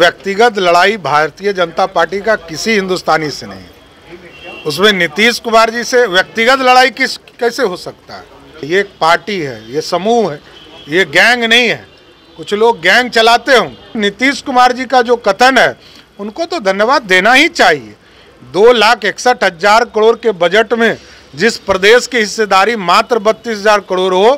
व्यक्तिगत लड़ाई भारतीय जनता पार्टी का किसी हिंदुस्तानी से नहीं उसमें नीतीश कुमार जी से व्यक्तिगत लड़ाई किस कैसे हो सकता है ये एक पार्टी है ये समूह है ये गैंग नहीं है कुछ लोग गैंग चलाते हों नीतीश कुमार जी का जो कथन है उनको तो धन्यवाद देना ही चाहिए दो लाख इकसठ हजार करोड़ के बजट में जिस प्रदेश की हिस्सेदारी मात्र बत्तीस हजार करोड़ हो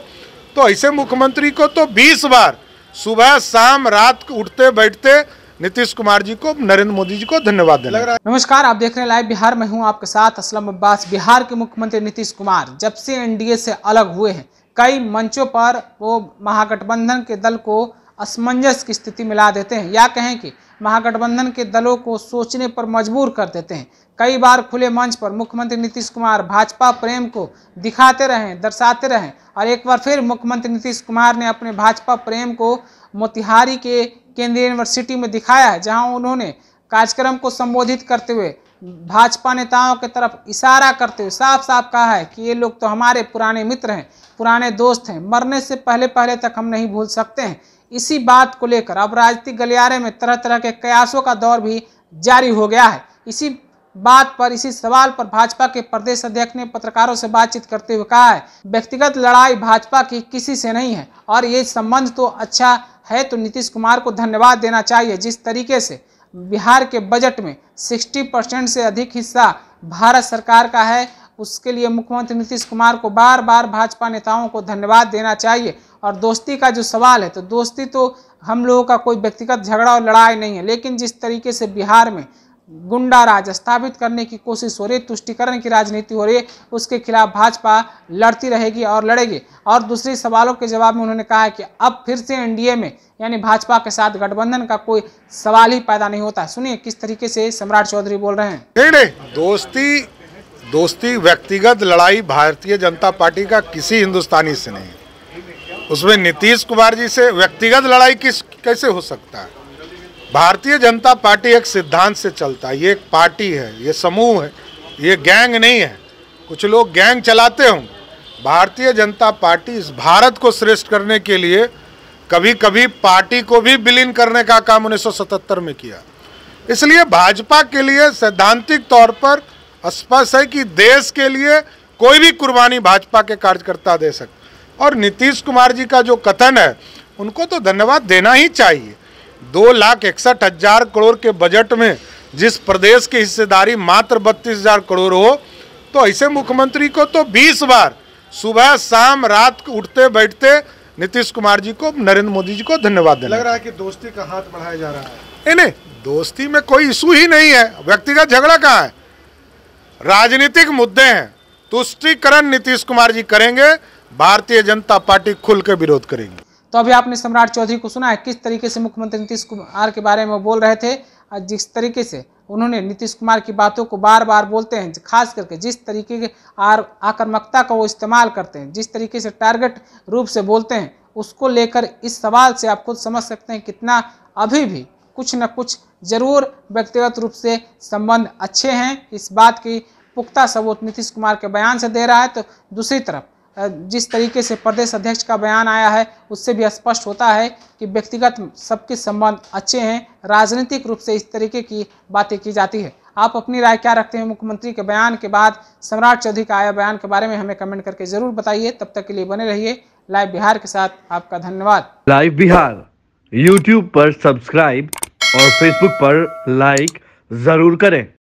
तो ऐसे मुख्यमंत्री को तो बीस बार सुबह शाम रात उठते बैठते नीतीश कुमार जी को नरेंद्र मोदी जी को धन्यवाद देना लग रहा है नमस्कार आप देख रहे हैं लाइव बिहार में हूं आपके साथ असलम अब्बास बिहार के मुख्यमंत्री नीतीश कुमार जब से एनडीए से अलग हुए हैं कई मंचों पर वो महागठबंधन के दल को असमंजस की स्थिति मिला देते हैं या कहें कि महागठबंधन के दलों को सोचने पर मजबूर कर देते हैं कई बार खुले मंच पर मुख्यमंत्री नीतीश कुमार भाजपा प्रेम को दिखाते रहें दर्शाते रहें और एक बार फिर मुख्यमंत्री नीतीश कुमार ने अपने भाजपा प्रेम को मोतिहारी के केंद्रीय यूनिवर्सिटी में दिखाया है जहां उन्होंने कार्यक्रम को संबोधित करते हुए भाजपा नेताओं की तरफ इशारा करते हुए साफ साफ कहा है कि ये लोग तो हमारे पुराने मित्र हैं पुराने दोस्त हैं मरने से पहले पहले तक हम नहीं भूल सकते हैं इसी बात को लेकर अब राजनीतिक गलियारे में तरह तरह के कयासों का दौर भी जारी हो गया है इसी बात पर इसी सवाल पर भाजपा के प्रदेश अध्यक्ष ने पत्रकारों से बातचीत करते हुए कहा है व्यक्तिगत लड़ाई भाजपा की किसी से नहीं है और ये संबंध तो अच्छा है तो नीतीश कुमार को धन्यवाद देना चाहिए जिस तरीके से बिहार के बजट में 60 परसेंट से अधिक हिस्सा भारत सरकार का है उसके लिए मुख्यमंत्री नीतीश कुमार को बार बार भाजपा नेताओं को धन्यवाद देना चाहिए और दोस्ती का जो सवाल है तो दोस्ती तो हम लोगों का कोई व्यक्तिगत झगड़ा और लड़ाई नहीं है लेकिन जिस तरीके से बिहार में गुंडा राज स्थापित करने की कोशिश हो रही है तुष्टिकरण की राजनीति हो रही है उसके खिलाफ भाजपा लड़ती रहेगी और लड़ेगी और दूसरी सवालों के जवाब में उन्होंने कहा कि अब फिर से एनडीए में यानी भाजपा के साथ गठबंधन का कोई सवाल ही पैदा नहीं होता सुनिए किस तरीके से सम्राट चौधरी बोल रहे हैं नहीं नहीं दोस्ती दोस्ती व्यक्तिगत लड़ाई भारतीय जनता पार्टी का किसी हिंदुस्तानी से नहीं उसमें नीतीश कुमार जी से व्यक्तिगत लड़ाई किस कैसे हो सकता है भारतीय जनता पार्टी एक सिद्धांत से चलता है ये एक पार्टी है ये समूह है ये गैंग नहीं है कुछ लोग गैंग चलाते हों भारतीय जनता पार्टी इस भारत को श्रेष्ठ करने के लिए कभी कभी पार्टी को भी विलीन करने का काम 1977 में किया इसलिए भाजपा के लिए सैद्धांतिक तौर पर स्पष्ट है कि देश के लिए कोई भी कुर्बानी भाजपा के कार्यकर्ता दे सकते और नीतीश कुमार जी का जो कथन है उनको तो धन्यवाद देना ही चाहिए दो लाख इकसठ हजार करोड़ के बजट में जिस प्रदेश की हिस्सेदारी मात्र बत्तीस हजार करोड़ हो तो ऐसे मुख्यमंत्री को तो 20 बार सुबह शाम रात उठते बैठते नीतीश कुमार जी को नरेंद्र मोदी जी को धन्यवाद देना लग रहा है कि दोस्ती का हाथ बढ़ाया जा रहा है नहीं दोस्ती में कोई इशू ही नहीं है व्यक्तिगत झगड़ा कहाँ है राजनीतिक मुद्दे हैं तुष्टिकरण नीतीश कुमार जी करेंगे भारतीय जनता पार्टी खुल के विरोध करेगी तो अभी आपने सम्राट चौधरी को सुना है किस तरीके से मुख्यमंत्री नीतीश कुमार के बारे में बोल रहे थे और जिस तरीके से उन्होंने नीतीश कुमार की बातों को बार बार बोलते हैं खास करके जिस तरीके के आर का वो इस्तेमाल करते हैं जिस तरीके से टारगेट रूप से बोलते हैं उसको लेकर इस सवाल से आप खुद समझ सकते हैं कितना अभी भी कुछ न कुछ जरूर व्यक्तिगत रूप से संबंध अच्छे हैं इस बात की पुख्ता सबूत नीतीश कुमार के बयान से दे रहा है तो दूसरी तरफ जिस तरीके से प्रदेश अध्यक्ष का बयान आया है उससे भी स्पष्ट होता है कि व्यक्तिगत सबके संबंध अच्छे हैं राजनीतिक रूप से इस तरीके की बातें की जाती है आप अपनी राय क्या रखते हैं मुख्यमंत्री के बयान के बाद सम्राट चौधरी का आया बयान के बारे में हमें कमेंट करके जरूर बताइए तब तक के लिए बने रहिए लाइव बिहार के साथ आपका धन्यवाद लाइव बिहार यूट्यूब पर सब्सक्राइब और फेसबुक पर लाइक जरूर करें